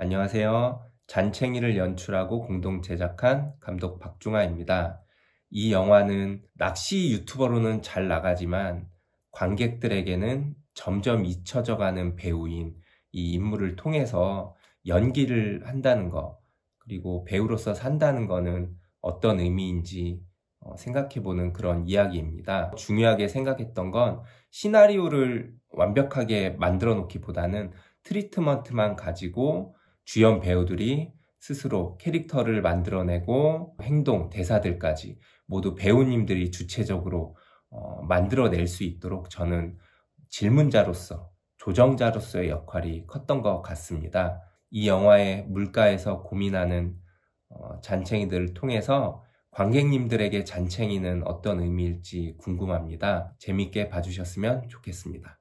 안녕하세요. 잔챙이를 연출하고 공동 제작한 감독 박중하입니다이 영화는 낚시 유튜버로는 잘 나가지만 관객들에게는 점점 잊혀져가는 배우인 이 인물을 통해서 연기를 한다는 것, 그리고 배우로서 산다는 것은 어떤 의미인지 어, 생각해보는 그런 이야기입니다. 중요하게 생각했던 건 시나리오를 완벽하게 만들어 놓기보다는 트리트먼트만 가지고 주연 배우들이 스스로 캐릭터를 만들어내고 행동, 대사들까지 모두 배우님들이 주체적으로 어, 만들어낼 수 있도록 저는 질문자로서 조정자로서의 역할이 컸던 것 같습니다. 이 영화의 물가에서 고민하는 어, 잔챙이들을 통해서 관객님들에게 잔챙이는 어떤 의미일지 궁금합니다. 재밌게 봐주셨으면 좋겠습니다.